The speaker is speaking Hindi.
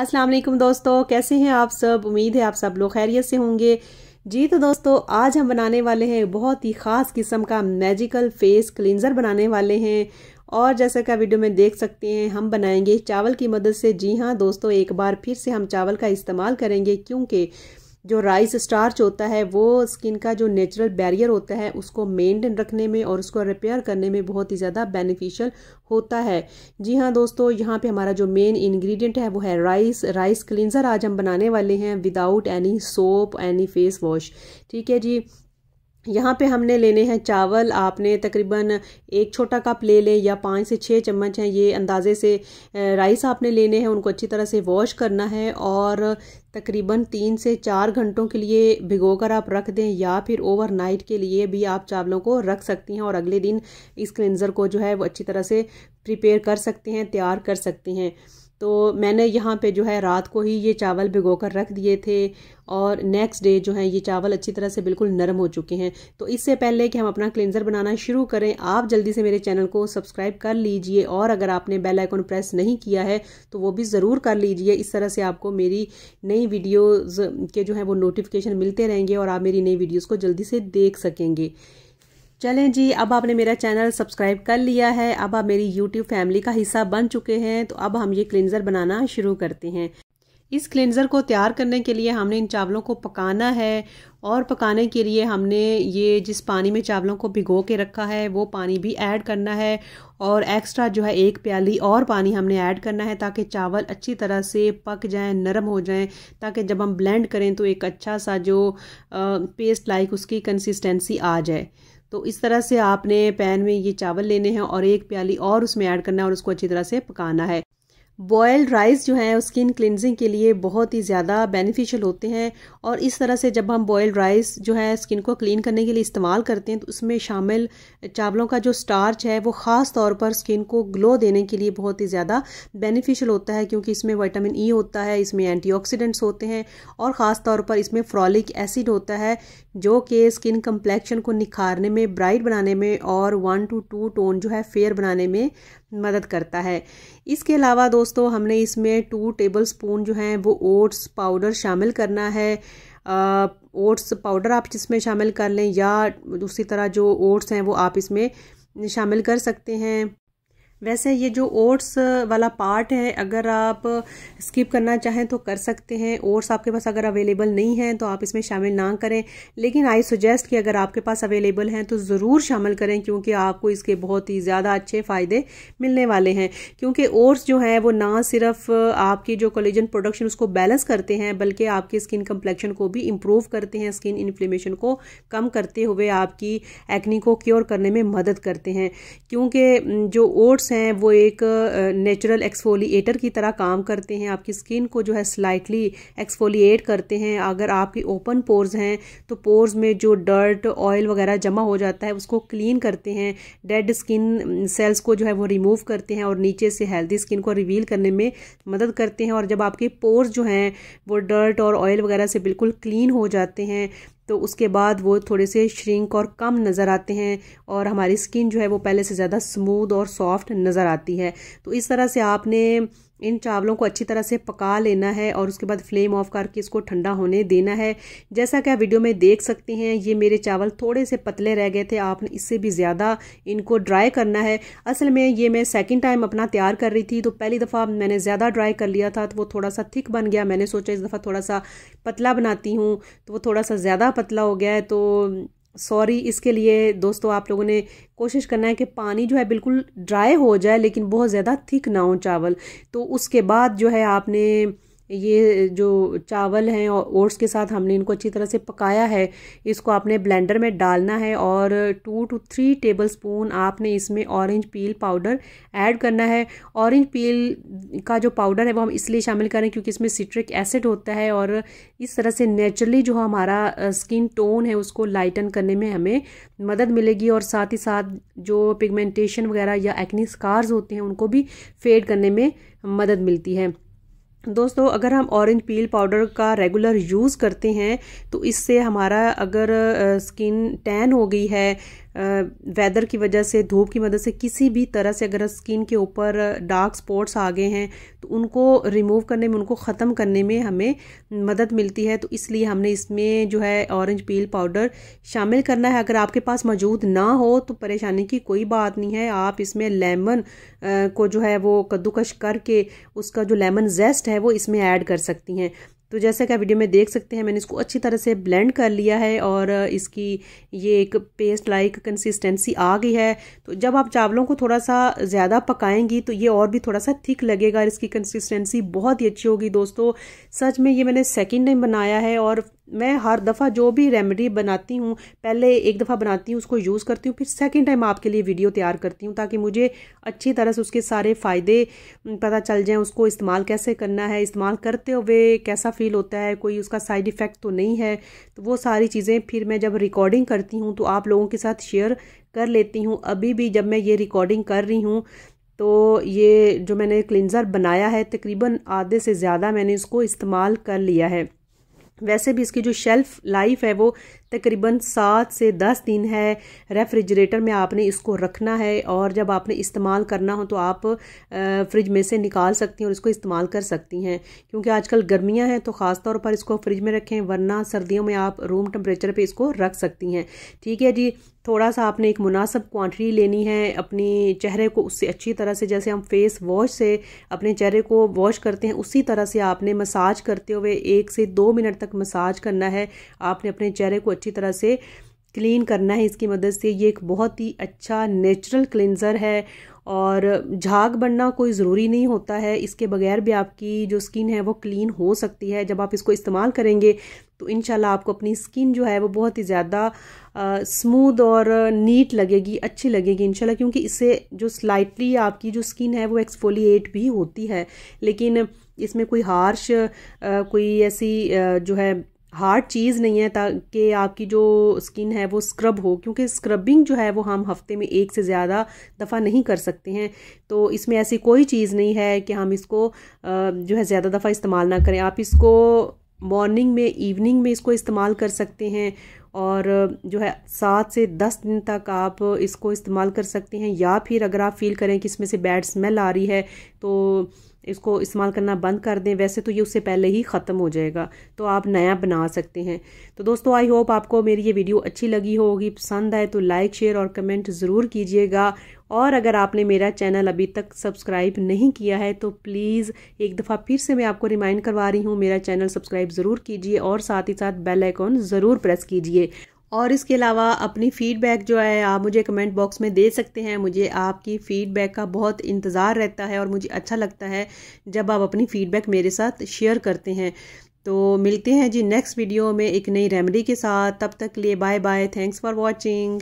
अस्सलाम वालेकुम दोस्तों कैसे हैं आप सब उम्मीद है आप सब लोग खैरियत से होंगे जी तो दोस्तों आज हम बनाने वाले हैं बहुत ही ख़ास किस्म का मैजिकल फेस क्लिनज़र बनाने वाले हैं और जैसा कि वीडियो में देख सकते हैं हम बनाएंगे चावल की मदद से जी हाँ दोस्तों एक बार फिर से हम चावल का इस्तेमाल करेंगे क्योंकि जो राइस स्टार्च होता है वो स्किन का जो नेचुरल बैरियर होता है उसको मेंटेन रखने में और उसको रिपेयर करने में बहुत ही ज़्यादा बेनिफिशियल होता है जी हाँ दोस्तों यहाँ पे हमारा जो मेन इंग्रेडिएंट है वो है राइस राइस क्लिनज़र आज हम बनाने वाले हैं without any soap any face wash ठीक है जी यहाँ पे हमने लेने हैं चावल आपने तकरीबन एक छोटा कप ले लें या पाँच से छः चम्मच हैं ये अंदाज़े से राइस आपने लेने हैं उनको अच्छी तरह से वॉश करना है और तकरीबन तीन से चार घंटों के लिए भिगोकर आप रख दें या फिर ओवरनाइट के लिए भी आप चावलों को रख सकती हैं और अगले दिन इस क्लिनज़र को जो है वो अच्छी तरह से प्रिपेयर कर सकते हैं तैयार कर सकते हैं तो मैंने यहाँ पे जो है रात को ही ये चावल भिगो कर रख दिए थे और नेक्स्ट डे जो है ये चावल अच्छी तरह से बिल्कुल नरम हो चुके हैं तो इससे पहले कि हम अपना क्लेंज़र बनाना शुरू करें आप जल्दी से मेरे चैनल को सब्सक्राइब कर लीजिए और अगर आपने बेल आइकन प्रेस नहीं किया है तो वो भी ज़रूर कर लीजिए इस तरह से आपको मेरी नई वीडियोज़ के जो है वो नोटिफिकेशन मिलते रहेंगे और आप मेरी नई वीडियोज़ को जल्दी से देख सकेंगे चलें जी अब आपने मेरा चैनल सब्सक्राइब कर लिया है अब आप मेरी यूट्यूब फैमिली का हिस्सा बन चुके हैं तो अब हम ये क्लिनज़र बनाना शुरू करते हैं इस क्लिनज़र को तैयार करने के लिए हमने इन चावलों को पकाना है और पकाने के लिए हमने ये जिस पानी में चावलों को भिगो के रखा है वो पानी भी ऐड करना है और एक्स्ट्रा जो है एक प्याली और पानी हमने ऐड करना है ताकि चावल अच्छी तरह से पक जाएं नरम हो जाएं ताकि जब हम ब्लेंड करें तो एक अच्छा सा जो पेस्ट लाइक उसकी कंसिस्टेंसी आ जाए तो इस तरह से आपने पैन में ये चावल लेने हैं और एक प्याली और उसमें ऐड करना है और उसको अच्छी तरह से पकाना है बॉयल्ड राइस जो हैं स्किन क्लिनजिंग के लिए बहुत ही ज़्यादा बेनिफिशियल होते हैं और इस तरह से जब हम बॉयल्ड राइस जो है स्किन को क्लीन करने के लिए इस्तेमाल करते हैं तो उसमें शामिल चावलों का जो स्टार्च है वो ख़ास तौर पर स्किन को ग्लो देने के लिए बहुत ही ज़्यादा बेनिफिशियल होता है क्योंकि इसमें वाइटामिन ई e होता है इसमें एंटी होते हैं और ख़ास तौर पर इसमें फ्रॉलिक एसिड होता है जो कि स्किन कम्प्लेक्शन को निखारने में ब्राइट बनाने में और वन टू टू टोन जो है फेयर बनाने में मदद करता है इसके अलावा दोस्तों हमने इसमें टू टेबल स्पून जो हैं वो ओट्स पाउडर शामिल करना है ओट्स पाउडर आप इसमें शामिल कर लें या दूसरी तरह जो ओट्स हैं वो आप इसमें शामिल कर सकते हैं वैसे ये जो ओट्स वाला पार्ट है अगर आप स्किप करना चाहें तो कर सकते हैं ओट्स आपके पास अगर अवेलेबल नहीं है तो आप इसमें शामिल ना करें लेकिन आई सुजेस्ट कि अगर आपके पास अवेलेबल हैं तो ज़रूर शामिल करें क्योंकि आपको इसके बहुत ही ज़्यादा अच्छे फ़ायदे मिलने वाले हैं क्योंकि ओट्स जो हैं वो ना सिर्फ आपकी जो कोलेजन प्रोडक्शन उसको बैलेंस करते हैं बल्कि आपकी स्किन कम्प्लेक्शन को भी इम्प्रूव करते हैं स्किन इन्फ्लेमेशन को कम करते हुए आपकी एक्नी को क्योर करने में मदद करते हैं क्योंकि जो ओट्स हैं वो एक नेचुरल एक्सफोलिएटर की तरह काम करते हैं आपकी स्किन को जो है स्लाइटली एक्सफोलिएट करते हैं अगर आपकी ओपन पोर्स हैं तो पोर्स में जो डर्ट ऑयल वगैरह जमा हो जाता है उसको क्लीन करते हैं डेड स्किन सेल्स को जो है वो रिमूव करते हैं और नीचे से हेल्दी स्किन को रिवील करने में मदद करते हैं और जब आपके पोर्स जो हैं वो डर्ट और ऑयल वगैरह से बिल्कुल क्लीन हो जाते हैं तो उसके बाद वो थोड़े से श्रिंक और कम नज़र आते हैं और हमारी स्किन जो है वो पहले से ज़्यादा स्मूद और सॉफ्ट नज़र आती है तो इस तरह से आपने इन चावलों को अच्छी तरह से पका लेना है और उसके बाद फ्लेम ऑफ करके इसको ठंडा होने देना है जैसा कि आप वीडियो में देख सकते हैं ये मेरे चावल थोड़े से पतले रह गए थे आपने इससे भी ज़्यादा इनको ड्राई करना है असल में ये मैं सेकेंड टाइम अपना तैयार कर रही थी तो पहली दफ़ा मैंने ज़्यादा ड्राई कर लिया था तो वो थोड़ा सा थिक बन गया मैंने सोचा इस दफ़ा थोड़ा सा पतला बनाती हूँ तो वो थोड़ा सा ज़्यादा पतला हो गया है तो सॉरी इसके लिए दोस्तों आप लोगों ने कोशिश करना है कि पानी जो है बिल्कुल ड्राई हो जाए लेकिन बहुत ज़्यादा थिक ना हो चावल तो उसके बाद जो है आपने ये जो चावल हैं और ओट्स के साथ हमने इनको अच्छी तरह से पकाया है इसको आपने ब्लेंडर में डालना है और two to three tablespoon आपने इसमें ऑरेंज पील पाउडर ऐड करना है ऑरेंज पील का जो पाउडर है वो हम इसलिए शामिल करें क्योंकि इसमें सिट्रिक एसिड होता है और इस तरह से नेचुरली जो हमारा स्किन टोन है उसको लाइटन करने में हमें मदद मिलेगी और साथ ही साथ जो पिगमेंटेशन वगैरह या एक्नी स्कार्स होते हैं उनको भी फेड करने में मदद मिलती है दोस्तों अगर हम ऑरेंज पील पाउडर का रेगुलर यूज़ करते हैं तो इससे हमारा अगर स्किन टैन हो गई है वेदर की वजह से धूप की मदद से किसी भी तरह से अगर स्किन के ऊपर डार्क स्पॉट्स आ गए हैं तो उनको रिमूव करने में उनको ख़त्म करने में हमें मदद मिलती है तो इसलिए हमने इसमें जो है ऑरेंज पील पाउडर शामिल करना है अगर आपके पास मौजूद ना हो तो परेशानी की कोई बात नहीं है आप इसमें लेमन को जो है वो कद्दूकश करके उसका जो लेमन जेस्ट है वो इसमें ऐड कर सकती हैं तो जैसा कि आप वीडियो में देख सकते हैं मैंने इसको अच्छी तरह से ब्लेंड कर लिया है और इसकी ये एक पेस्ट लाइक कंसिस्टेंसी आ गई है तो जब आप चावलों को थोड़ा सा ज़्यादा पकाएंगी तो ये और भी थोड़ा सा थिक लगेगा इसकी कंसिस्टेंसी बहुत ही अच्छी होगी दोस्तों सच में ये मैंने सेकेंड टाइम बनाया है और मैं हर दफ़ा जो भी रेमेडी बनाती हूँ पहले एक दफ़ा बनाती हूँ उसको यूज़ करती हूँ फिर सेकेंड टाइम आपके लिए वीडियो तैयार करती हूँ ताकि मुझे अच्छी तरह से उसके सारे फ़ायदे पता चल जाएँ उसको इस्तेमाल कैसे करना है इस्तेमाल करते हुए कैसा फील होता है कोई उसका साइड इफ़ेक्ट तो नहीं है तो वो सारी चीज़ें फिर मैं जब रिकॉर्डिंग करती हूँ तो आप लोगों के साथ शेयर कर लेती हूँ अभी भी जब मैं ये रिकॉर्डिंग कर रही हूँ तो ये जो मैंने क्लिनज़र बनाया है तकरीबन आधे से ज़्यादा मैंने इसको इस्तेमाल कर लिया है वैसे भी इसकी जो शेल्फ लाइफ है वो तकरीबन सात से दस दिन है रेफ्रिजरेटर में आपने इसको रखना है और जब आपने इस्तेमाल करना हो तो आप फ्रिज में से निकाल सकती हैं और इसको इस्तेमाल कर सकती हैं क्योंकि आजकल गर्मियां हैं तो ख़ास तौर पर इसको फ्रिज में रखें वरना सर्दियों में आप रूम टेम्परेचर पे इसको रख सकती हैं ठीक है जी थोड़ा सा आपने एक मुनासब क्वांटिटी लेनी है अपने चेहरे को उससे अच्छी तरह से जैसे हम फेस वॉश से अपने चेहरे को वॉश करते हैं उसी तरह से आपने मसाज करते हुए एक से दो मिनट तक मसाज करना है आपने अपने चेहरे को अच्छी तरह से क्लीन करना है इसकी मदद से ये एक बहुत ही अच्छा नेचुरल क्लिनज़र है और झाग बनना कोई ज़रूरी नहीं होता है इसके बगैर भी आपकी जो स्किन है वो क्लीन हो सकती है जब आप इसको इस्तेमाल करेंगे तो इन आपको अपनी स्किन जो है वो बहुत ही ज़्यादा स्मूद और नीट लगेगी अच्छी लगेगी इन क्योंकि इससे जो स्लाइटली आपकी जो स्किन है वो एक्सफोलिएट भी होती है लेकिन इसमें कोई हार्श कोई ऐसी जो है हार्ड चीज़ नहीं है ताकि आपकी जो स्किन है वो स्क्रब हो क्योंकि स्क्रबिंग जो है वो हम हफ्ते में एक से ज़्यादा दफ़ा नहीं कर सकते हैं तो इसमें ऐसी कोई चीज़ नहीं है कि हम इसको जो है ज़्यादा दफ़ा इस्तेमाल ना करें आप इसको मॉर्निंग में इवनिंग में इसको इस्तेमाल कर सकते हैं और जो है सात से दस दिन तक आप इसको इस्तेमाल कर सकते हैं या फिर अगर आप फील करें कि इसमें से बैड स्मेल आ रही है तो इसको इस्तेमाल करना बंद कर दें वैसे तो ये उससे पहले ही ख़त्म हो जाएगा तो आप नया बना सकते हैं तो दोस्तों आई होप आपको मेरी ये वीडियो अच्छी लगी होगी पसंद आए तो लाइक शेयर और कमेंट ज़रूर कीजिएगा और अगर आपने मेरा चैनल अभी तक सब्सक्राइब नहीं किया है तो प्लीज़ एक दफ़ा फिर से मैं आपको रिमाइंड करवा रही हूँ मेरा चैनल सब्सक्राइब ज़रूर कीजिए और साथ ही साथ बेल आइकॉन ज़रूर प्रेस कीजिए और इसके अलावा अपनी फ़ीडबैक जो है आप मुझे कमेंट बॉक्स में दे सकते हैं मुझे आपकी फ़ीडबैक का बहुत इंतज़ार रहता है और मुझे अच्छा लगता है जब आप अपनी फ़ीडबैक मेरे साथ शेयर करते हैं तो मिलते हैं जी नेक्स्ट वीडियो में एक नई रेमेडी के साथ तब तक लिए bye bye thanks for watching